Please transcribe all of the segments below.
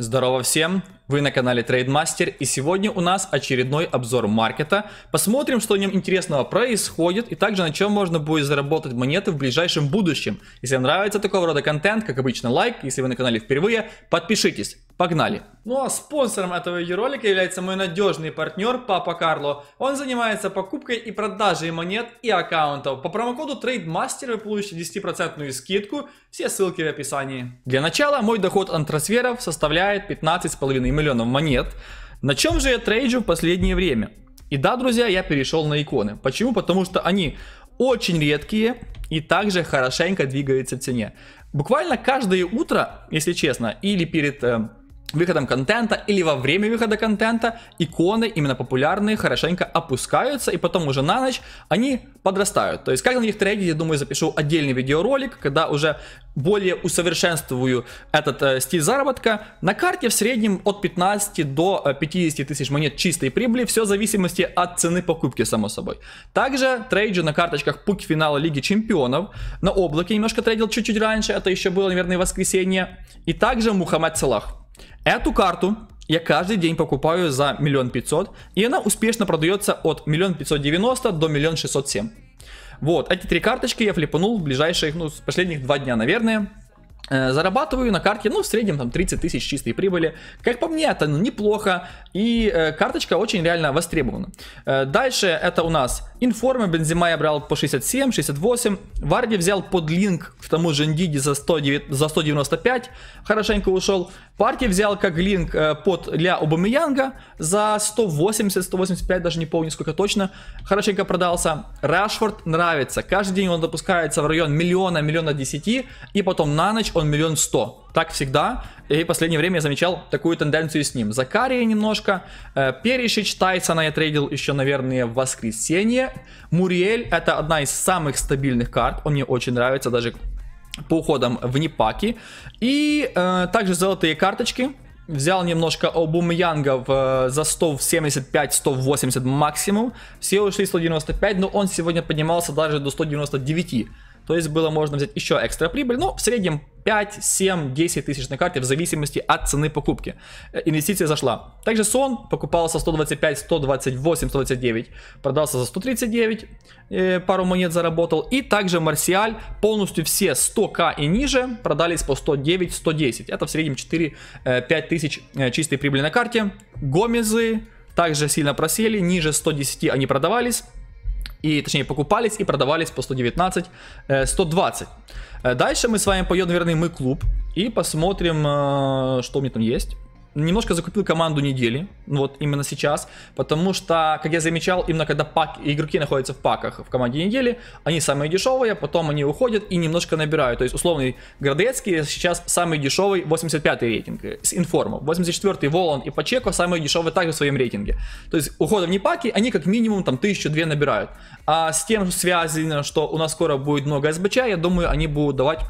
Здорово всем, вы на канале TradeMaster и сегодня у нас очередной обзор маркета. Посмотрим, что в нем интересного происходит и также на чем можно будет заработать монеты в ближайшем будущем. Если вам нравится такого рода контент, как обычно лайк, если вы на канале впервые, подпишитесь. Погнали! Ну а спонсором этого видеоролика является мой надежный партнер Папа Карло. Он занимается покупкой и продажей монет и аккаунтов. По промокоду TradeMaster вы получите 10% скидку, все ссылки в описании. Для начала мой доход антросферов составляет 15,5 миллионов монет. На чем же я трейджу в последнее время? И да, друзья, я перешел на иконы. Почему? Потому что они очень редкие и также хорошенько двигаются в цене. Буквально каждое утро, если честно, или перед э, выходом контента или во время выхода контента иконы, именно популярные, хорошенько опускаются, и потом уже на ночь они подрастают. То есть как на них трейдить, я думаю, запишу отдельный видеоролик, когда уже более усовершенствую этот э, стиль заработка. На карте в среднем от 15 до 50 э, тысяч монет чистой прибыли, все в зависимости от цены покупки, само собой. Также трейджу на карточках пук финала Лиги Чемпионов, на облаке немножко трейдил чуть-чуть раньше, это а еще было, наверное, воскресенье, и также Мухаммед Салах. Эту карту я каждый день покупаю за миллион пятьсот, и она успешно продается от миллион пятьсот девяносто до миллион шестьсот семь. Вот, эти три карточки я флипанул в ближайших, ну, последних два дня, наверное. Э, зарабатываю на карте, ну, в среднем там 30 тысяч чистой прибыли. Как по мне, это ну, неплохо, и э, карточка очень реально востребована. Э, дальше это у нас информы, Бензима я брал по 67, 68, Варди взял под линк к тому же Ндиди за, 100, за 195, хорошенько ушел. Парти взял как линк э, под для Обамиянга за 180, 185, даже не помню сколько точно, хорошенько продался. Рашфорд нравится, каждый день он допускается в район миллиона, миллиона десяти, и потом на ночь он миллион сто. Так всегда. И в последнее время я замечал такую тенденцию с ним. Закария немножко. Э, Перешич Тайсона я трейдил еще, наверное, в воскресенье. Муриэль это одна из самых стабильных карт. Он мне очень нравится даже по уходам в непаки. И э, также золотые карточки. Взял немножко Обумьянга в, э, за 175-180 максимум. Все ушли 195, но он сегодня поднимался даже до 199. То есть было можно взять еще экстра прибыль, ну, в среднем 5, 7, 10 тысяч на карте в зависимости от цены покупки. Э, инвестиция зашла. Также сон покупался 125, 128, 129, продался за 139, э, пару монет заработал. И также Марсиаль полностью все 100к и ниже продались по 109, 110. Это в среднем 4-5 э, тысяч чистой прибыли на карте. Гомезы также сильно просели, ниже 110 они продавались и точнее покупались и продавались по 119, 120. Э, э, дальше мы с вами пойдем, верный мы клуб и посмотрим, э, что у меня там есть немножко закупил команду недели, вот именно сейчас, потому что, как я замечал, именно когда пак, игроки находятся в паках в команде недели, они самые дешевые, потом они уходят и немножко набирают. То есть условный Градецкий сейчас самый дешевый 85 й рейтинг э, с информом. 84-й Воланд и Пачеко самые дешевые также в своем рейтинге. То есть ухода в непаки они как минимум там 1000-2 набирают. А с тем связано, что у нас скоро будет много СБЧ, я думаю, они будут давать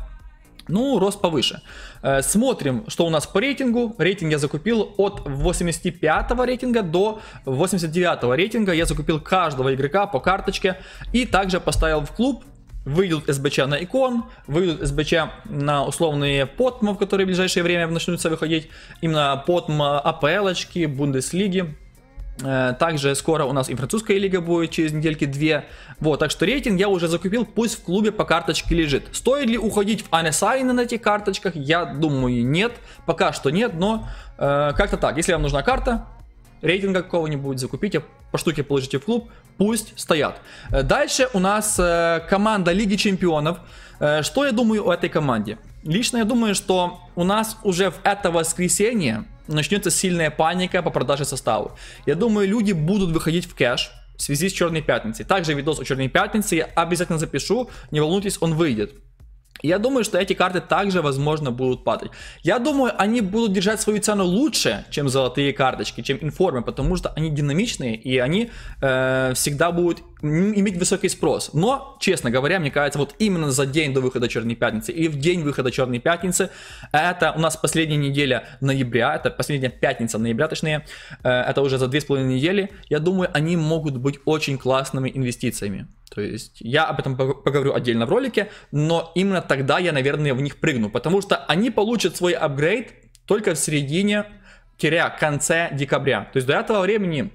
ну, рост повыше. Э, смотрим, что у нас по рейтингу. Рейтинг я закупил от 85 рейтинга до 89 рейтинга. Я закупил каждого игрока по карточке. И также поставил в клуб. Выйдут СБЧ на икон, выйдут СБЧ на условные потмы, в которые в ближайшее время начнутся выходить. Именно потм э, АПЛочки, Бундеслиги. Э, также скоро у нас и французская лига будет через недельки две. Вот, так что рейтинг я уже закупил, пусть в клубе по карточке лежит. Стоит ли уходить в Анесайна на этих карточках? Я думаю, нет. Пока что нет, но э, как-то так. Если вам нужна карта, рейтинга какого-нибудь закупите, по штуке положите в клуб, пусть стоят. Э, дальше у нас э, команда Лиги Чемпионов. Э, что я думаю о этой команде? Лично я думаю, что у нас уже в это воскресенье начнется сильная паника по продаже состава. Я думаю, люди будут выходить в кэш в связи с Черной Пятницей. Также видос о Черной Пятнице я обязательно запишу, не волнуйтесь, он выйдет. Я думаю, что эти карты также, возможно, будут падать. Я думаю, они будут держать свою цену лучше, чем золотые карточки, чем информы, потому что они динамичные и они э, всегда будут иметь высокий спрос. Но, честно говоря, мне кажется, вот именно за день до выхода Черной Пятницы и в день выхода Черной Пятницы, это у нас последняя неделя ноября, это последняя пятница ноября, точнее, э, это уже за 2,5 недели, я думаю, они могут быть очень классными инвестициями. То есть я об этом поговорю отдельно в ролике, но именно тогда я, наверное, в них прыгну, потому что они получат свой апгрейд только в середине, теря конце декабря. То есть до этого времени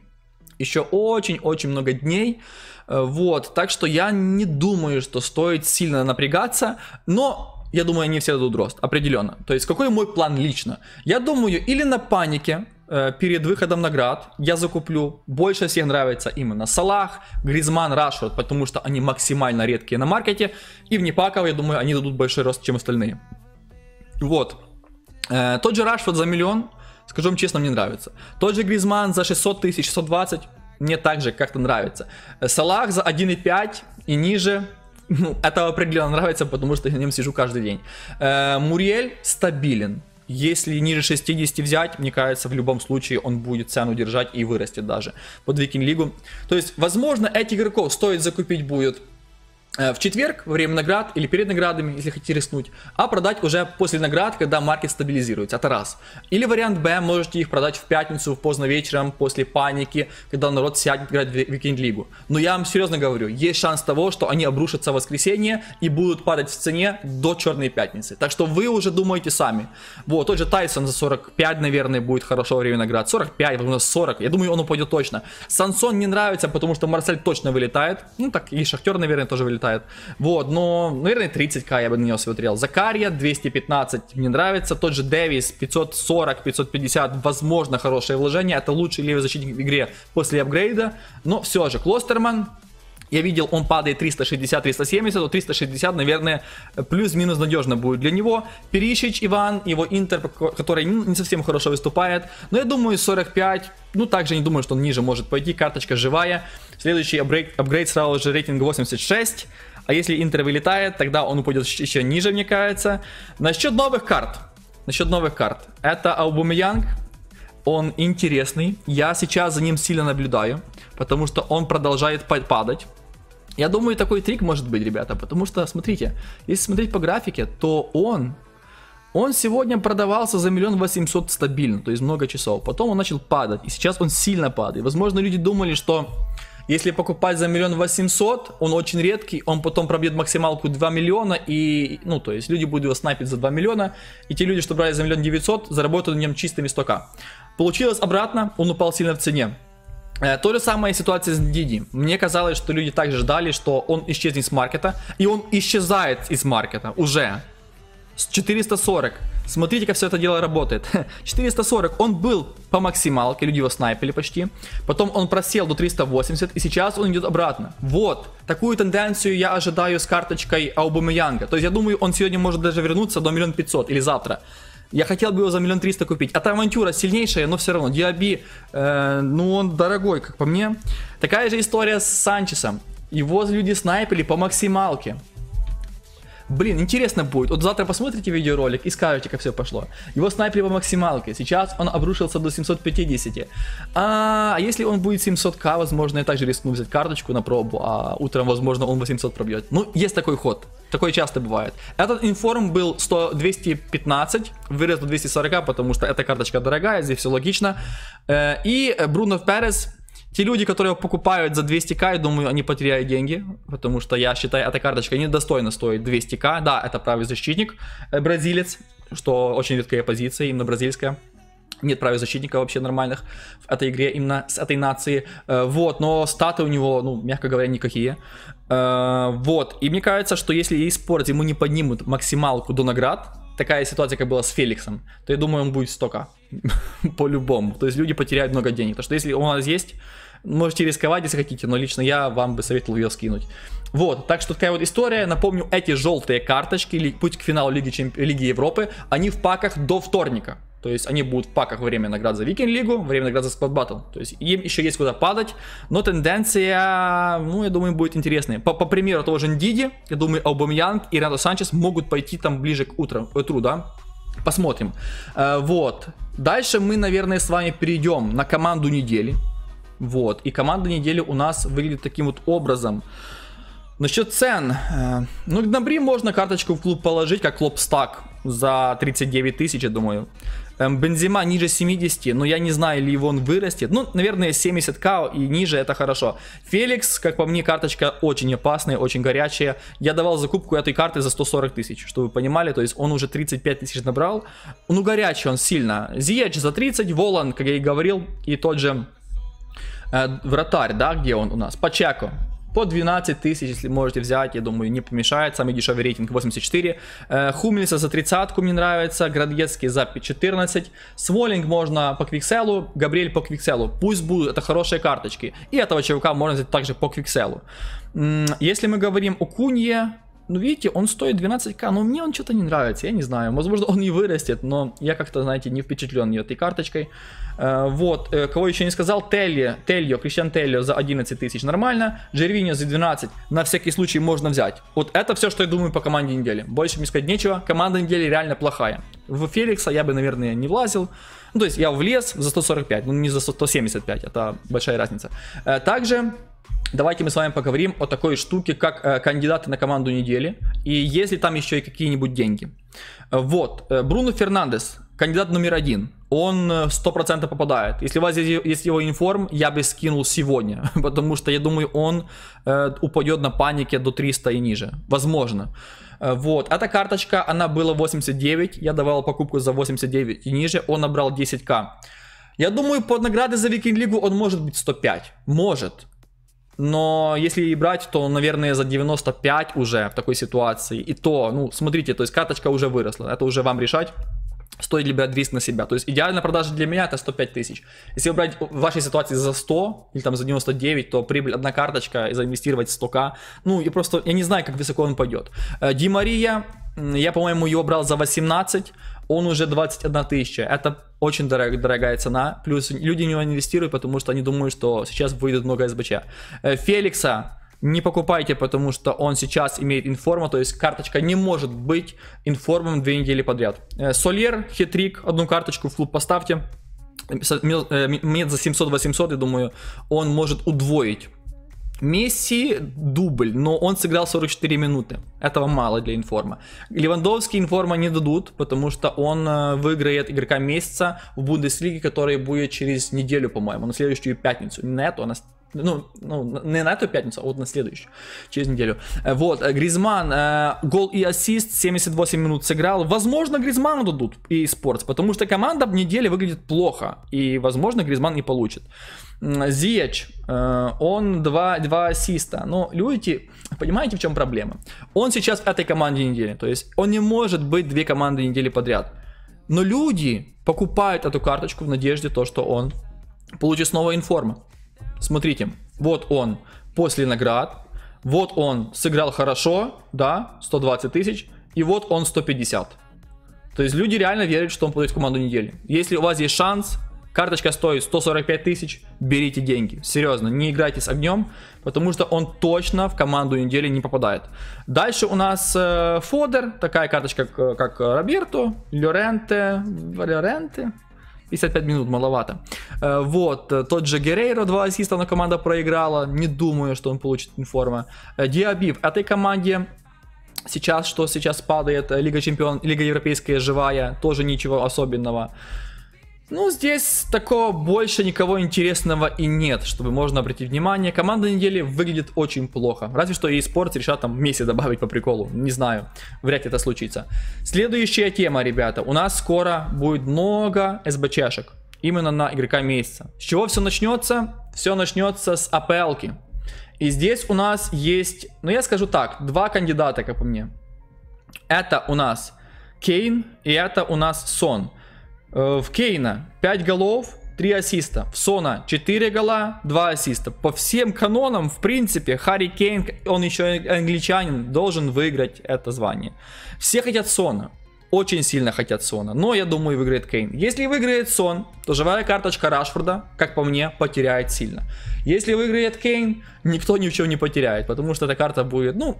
еще очень-очень много дней. Э, вот, так что я не думаю, что стоит сильно напрягаться, но я думаю, они все дадут рост, определенно. То есть какой мой план лично? Я думаю, или на панике Э, перед выходом наград я закуплю. Больше всех нравится именно Салах, Гризман, Рашфорд, потому что они максимально редкие на маркете. И в непаково я думаю, они дадут большой рост, чем остальные. Вот. Э, тот же Рашфорд за миллион, скажу вам честно, мне нравится. Тот же Гризман за 600 тысяч, 620, мне также как-то нравится. Э, Салах за 1,5 и ниже, ну, это определенно нравится, потому что я на нем сижу каждый день. Муриэль стабилен. Если ниже 60 взять, мне кажется, в любом случае он будет цену держать и вырастет даже под Викинг Лигу. То есть, возможно, этих игроков стоит закупить будет Э, в четверг, во время наград или перед наградами, если хотите рискнуть, а продать уже после наград, когда маркет стабилизируется, это раз. Или вариант Б, можете их продать в пятницу, поздно вечером, после паники, когда народ сядет играть в Викинг-лигу. Но я вам серьезно говорю, есть шанс того, что они обрушатся в воскресенье и будут падать в цене до черной пятницы. Так что вы уже думаете сами. Вот, тот же Тайсон за 45, наверное, будет хорошо во время наград. 45, возможно, 40. Я думаю, он упадет точно. Сансон не нравится, потому что Марсель точно вылетает. Ну так и Шахтер, наверное, тоже вылетает летает. Вот, но, наверное, 30к я бы на него смотрел. Закария 215 мне нравится. Тот же Дэвис 540-550, возможно, хорошее вложение. Это лучший левый защитник в игре после апгрейда. Но все же, Клостерман я видел, он падает 360-370, то 360, наверное, плюс-минус надежно будет для него. Перишич Иван, его Интер, который ну, не совсем хорошо выступает, но я думаю 45, ну также не думаю, что он ниже может пойти, карточка живая. Следующий апгрейд, апгрейд сразу же рейтинг 86, а если Интер вылетает, тогда он упадет еще ниже, мне кажется. Насчет новых карт, насчет новых карт, это Аубамеянг, он интересный, я сейчас за ним сильно наблюдаю, потому что он продолжает падать. Я думаю, такой трик может быть, ребята, потому что, смотрите, если смотреть по графике, то он, он сегодня продавался за миллион восемьсот стабильно, то есть много часов. Потом он начал падать, и сейчас он сильно падает. Возможно, люди думали, что если покупать за миллион восемьсот, он очень редкий, он потом пробьет максималку 2 миллиона, и, ну, то есть люди будут его снайпить за 2 миллиона, и те люди, что брали за миллион девятьсот, заработают на нем чистыми стока. Получилось обратно, он упал сильно в цене. Э, то же самое ситуация с Диди. Мне казалось, что люди также ждали, что он исчезнет с маркета, и он исчезает из маркета уже. С 440. Смотрите, как все это дело работает. 440, он был по максималке, люди его снайпили почти. Потом он просел до 380, и сейчас он идет обратно. Вот, такую тенденцию я ожидаю с карточкой Аубамиянга. То есть я думаю, он сегодня может даже вернуться до миллион пятьсот или завтра. Я хотел бы его за миллион триста купить. А там авантюра сильнейшая, но все равно. Диаби, э, ну он дорогой, как по мне. Такая же история с Санчесом. Его люди снайпили по максималке. Блин, интересно будет. Вот завтра посмотрите видеоролик и скажете, как все пошло. Его снайпер по максималке. Сейчас он обрушился до 750. А если он будет 700к, возможно, я также рискну взять карточку на пробу, а утром, возможно, он 800 пробьет. Ну, есть такой ход. Такое часто бывает. Этот информ был 100, 215, вырос до 240, потому что эта карточка дорогая, здесь все логично. Э, и Бруно Перес те люди, которые покупают за 200к, я думаю, они потеряют деньги, потому что я считаю, эта карточка недостойно стоит 200к. Да, это правый защитник, э, бразилец, что очень редкая позиция, именно бразильская. Нет правил защитника вообще нормальных в этой игре, именно с этой нации. Э, вот, но статы у него, ну, мягко говоря, никакие. Э, вот, и мне кажется, что если eSports ему не поднимут максималку до наград, такая ситуация, как была с Феликсом, то я думаю, он будет столько. По-любому. То есть люди потеряют много денег. Потому что если он у нас есть, Можете рисковать, если хотите, но лично я вам бы советовал ее скинуть. Вот, так что такая вот история. Напомню, эти желтые карточки, путь к финалу Лиги, Чемп... Лиги Европы, они в паках до вторника. То есть они будут в паках во время наград за Викинг Лигу, во время наград за Спот Баттл. То есть им еще есть куда падать, но тенденция, ну, я думаю, будет интересная. По, по примеру того же Ндиди, я думаю, Аубамьянг и Ренато Санчес могут пойти там ближе к утру, утру да? Посмотрим. Э, вот. Дальше мы, наверное, с вами перейдем на команду недели. Вот. И команда недели у нас выглядит таким вот образом. Насчет цен. Э, ну, Гнабри можно карточку в клуб положить, как стак за 39 тысяч, я думаю. Эм, Бензима ниже 70, но я не знаю, ли его он вырастет. Ну, наверное, 70к и ниже это хорошо. Феликс, как по мне, карточка очень опасная, очень горячая. Я давал закупку этой карты за 140 тысяч, чтобы вы понимали. То есть он уже 35 тысяч набрал. Ну, горячий он сильно. Зиеч за 30, Волан, как я и говорил, и тот же вратарь, да, где он у нас? Пачеко. По 12 тысяч, если можете взять, я думаю, не помешает. Самый дешевый рейтинг 84. Э, Хумельса за 30 мне нравится. Градецкий за 14. Своллинг можно по квикселу. Габриэль по квикселу. Пусть будут, это хорошие карточки. И этого чувака можно взять также по квикселу. Если мы говорим о Кунье, ну, видите, он стоит 12к, но мне он что-то не нравится, я не знаю. Возможно, он и вырастет, но я как-то, знаете, не впечатлен этой карточкой. Э, вот, э, кого еще не сказал, Телли, Тельо, Кристиан Тельо за 11 тысяч, нормально. Джервиньо за 12, на всякий случай можно взять. Вот это все, что я думаю по команде недели. Больше мне сказать нечего, команда недели реально плохая. В Феликса я бы, наверное, не влазил. Ну, то есть я влез за 145, ну не за 175, это большая разница. Э, также давайте мы с вами поговорим о такой штуке, как э, кандидаты на команду недели, и если там еще и какие-нибудь деньги. Вот, э, Бруно Фернандес, кандидат номер один, он э, процентов попадает. Если у вас есть его информ, я бы скинул сегодня, потому что я думаю, он э, упадет на панике до 300 и ниже. Возможно. Вот, эта карточка, она была 89, я давал покупку за 89 и ниже, он набрал 10к. Я думаю, под награды за Викинг Лигу он может быть 105, может. Но если брать, то, наверное, за 95 уже в такой ситуации. И то, ну, смотрите, то есть карточка уже выросла. Это уже вам решать, стоит ли брать 200 на себя. То есть идеальная продажа для меня это 105 тысяч. Если брать в вашей ситуации за 100 или там за 99, то прибыль одна карточка и заинвестировать 100к. Ну, и просто я не знаю, как высоко он пойдет. Э, Димария, я, по-моему, ее брал за 18 он уже 21 тысяча. Это очень дорог, дорогая цена. Плюс люди в него инвестируют, потому что они думают, что сейчас выйдет много СБЧ. Э, Феликса не покупайте, потому что он сейчас имеет информа, то есть карточка не может быть информом две недели подряд. Э, Сольер, хитрик, одну карточку в клуб поставьте. Мед э, за 700-800, я думаю, он может удвоить Месси дубль, но он сыграл 44 минуты. Этого мало для информа. Левандовский информа не дадут, потому что он э, выиграет игрока месяца в Бундеслиге, который будет через неделю, по-моему, на следующую пятницу. Не на эту, а на ну, ну, не на эту пятницу, а вот на следующую, через неделю. Э, вот, э, Гризман, э, гол и ассист, 78 минут сыграл. Возможно, Гризману дадут и спорт, потому что команда в неделе выглядит плохо, и, возможно, Гризман не получит. Зиеч, э, он два два ассиста. Но ну, люди, понимаете, в чем проблема? Он сейчас в этой команде недели. То есть он не может быть две команды недели подряд. Но люди покупают эту карточку в надежде то, что он получит снова информа. Смотрите, вот он после наград, вот он сыграл хорошо, да, 120 тысяч, и вот он 150. То есть люди реально верят, что он получит команду недели. Если у вас есть шанс, Карточка стоит 145 тысяч, берите деньги. Серьезно, не играйте с огнем, потому что он точно в команду недели не попадает. Дальше у нас э, Фодер, такая карточка, как, как Роберто, Лоренте, Лоренте, 55 минут маловато. Э, вот, э, тот же Герейро, два ассиста, но команда проиграла. Не думаю, что он получит информа. Э, Диаби в этой команде сейчас, что сейчас падает, Лига Чемпион, Лига Европейская живая, тоже ничего особенного. Ну, здесь такого больше никого интересного и нет, чтобы можно обратить внимание. Команда недели выглядит очень плохо. Разве что eSports решат там Месси добавить по приколу. Не знаю, вряд ли это случится. Следующая тема, ребята. У нас скоро будет много СБЧшек. Именно на игрока месяца. С чего все начнется? Все начнется с АПЛки. И здесь у нас есть, ну я скажу так, два кандидата, как по мне. Это у нас Кейн и это у нас Сон. Э, в Кейна 5 голов, 3 ассиста. В Сона 4 гола, 2 ассиста. По всем канонам, в принципе, Харри Кейн, он еще англичанин, должен выиграть это звание. Все хотят Сона. Очень сильно хотят Сона, но я думаю выиграет Кейн. Если выиграет Сон, то живая карточка Рашфорда, как по мне, потеряет сильно. Если выиграет Кейн, никто ничего не потеряет, потому что эта карта будет, ну,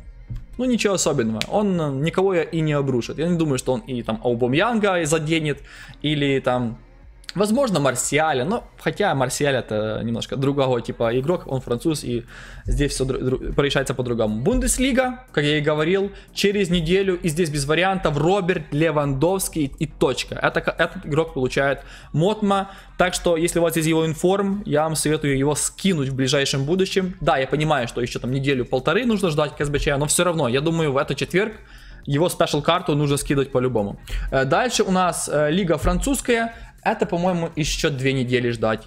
ну ничего особенного. Он э, никого и не обрушит. Я не думаю, что он и там Аубамьянга заденет, или там Возможно, Марсиаля, но хотя Марсиаль это немножко другого типа игрок, он француз, и здесь все решается по-другому. Бундеслига, как я и говорил, через неделю, и здесь без вариантов, Роберт Левандовский и точка. Это, этот игрок получает Мотма, так что если у вас есть его информ, я вам советую его скинуть в ближайшем будущем. Да, я понимаю, что еще там неделю-полторы нужно ждать КСБЧ, но все равно, я думаю, в этот четверг его спешл карту нужно скидывать по-любому. Э, дальше у нас э, лига французская. Это, по-моему, еще две недели ждать.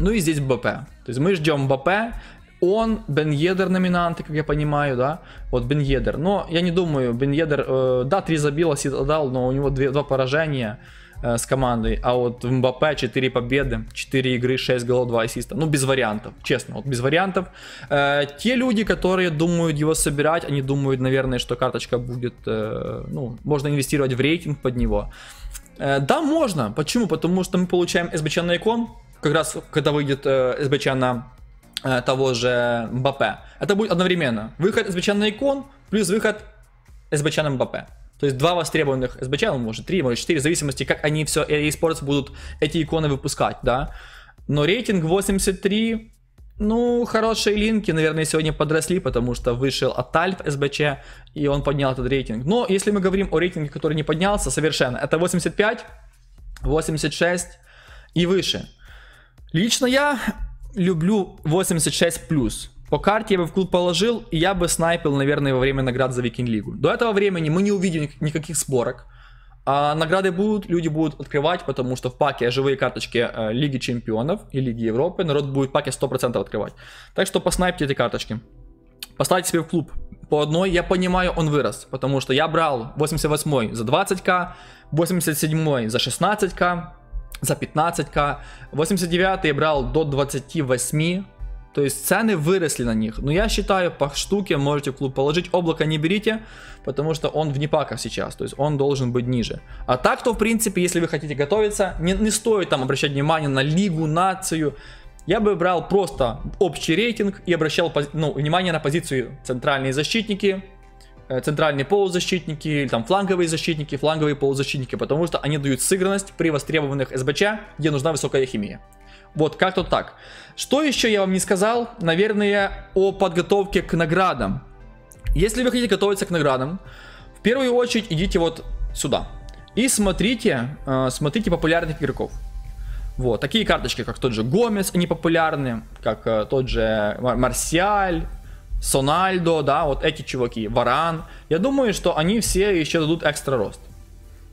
Ну и здесь БП. То есть мы ждем БП, он, Бен Йедер номинанты, как я понимаю, да, вот Бен Но я не думаю, Бен Йедер, э, да, три забила Ситадал, но у него две, два поражения э, с командой, а вот в МБП 4 победы, 4 игры, 6 голов, 2 ассиста. Ну, без вариантов, честно, вот без вариантов. Э, те люди, которые думают его собирать, они думают, наверное, что карточка будет, э, ну, можно инвестировать в рейтинг под него. Э, да, можно. Почему? Потому что мы получаем СБЧ на икон, как раз когда выйдет э, СБЧ на э, того же МБП. Это будет одновременно. Выход СБЧ на икон плюс выход СБЧ на МБП. То есть два востребованных СБЧ, ну, может, три, может, четыре, в зависимости, как они все, и спортс будут эти иконы выпускать, да. Но рейтинг 83, ну, хорошие линки, наверное, сегодня подросли, потому что вышел Атальп СБЧ, и он поднял этот рейтинг. Но если мы говорим о рейтинге, который не поднялся совершенно, это 85, 86 и выше. Лично я люблю 86+. плюс. По карте я бы в клуб положил, и я бы снайпил, наверное, во время наград за Викинг Лигу. До этого времени мы не увидим никаких сборок. А награды будут, люди будут открывать, потому что в паке живые карточки э, Лиги Чемпионов и Лиги Европы. Народ будет паки 100% открывать. Так что поснайпьте эти карточки. Поставьте себе в клуб. По одной, я понимаю, он вырос. Потому что я брал 88 за 20к, 87 за 16к, за 15к. 89 я брал до 28 то есть цены выросли на них. Но я считаю, по штуке можете в клуб положить. Облако не берите, потому что он в непаках сейчас. То есть он должен быть ниже. А так, то в принципе, если вы хотите готовиться, не, не стоит там обращать внимание на лигу, нацию. Я бы брал просто общий рейтинг и обращал ну, внимание на позицию центральные защитники, Э, центральные полузащитники, или там фланговые защитники, фланговые полузащитники, потому что они дают сыгранность при востребованных СБЧ, где нужна высокая химия. Вот как-то так. Что еще я вам не сказал, наверное, о подготовке к наградам. Если вы хотите готовиться к наградам, в первую очередь идите вот сюда. И смотрите, э, смотрите популярных игроков. Вот, такие карточки, как тот же Гомес, они популярны, как э, тот же Мар Марсиаль, Сональдо, да, вот эти чуваки, Варан. Я думаю, что они все еще дадут экстра рост.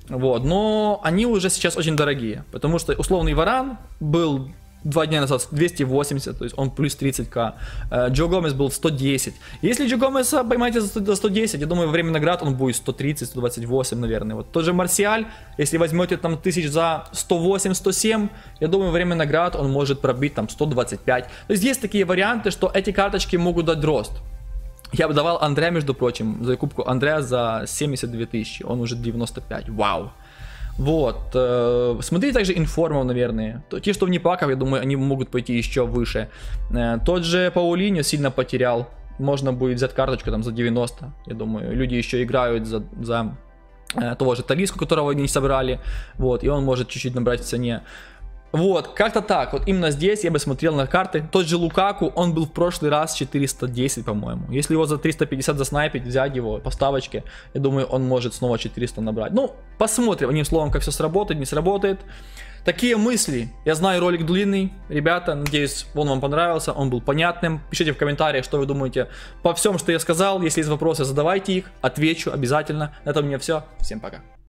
Вот, но они уже сейчас очень дорогие, потому что условный Варан был два дня назад 280, то есть он плюс 30к. Э, Джо Гомес был 110. Если Джо Гомеса поймаете за 110, я думаю, во время наград он будет 130-128, наверное. Вот тот же Марсиаль, если возьмете там тысяч за 108-107, я думаю, во время наград он может пробить там 125. То есть есть такие варианты, что эти карточки могут дать рост. Я бы давал Андрея, между прочим, за закупку Андрея за 72 тысячи, он уже 95, вау. Вот. Э, Смотрите также информов, наверное. Те, что в непаках, я думаю, они могут пойти еще выше. Э, тот же Паулиньо сильно потерял. Можно будет взять карточку там за 90, я думаю. Люди еще играют за, за э, того же Талиску, которого они не собрали. Вот, и он может чуть-чуть набрать в цене. Вот, как-то так. Вот именно здесь я бы смотрел на карты. Тот же Лукаку, он был в прошлый раз 410, по-моему. Если его за 350 заснайпить, взять его по ставочке, я думаю, он может снова 400 набрать. Ну, посмотрим, одним словом, как все сработает, не сработает. Такие мысли. Я знаю, ролик длинный. Ребята, надеюсь, он вам понравился, он был понятным. Пишите в комментариях, что вы думаете по всем, что я сказал. Если есть вопросы, задавайте их, отвечу обязательно. На этом у меня все. Всем пока.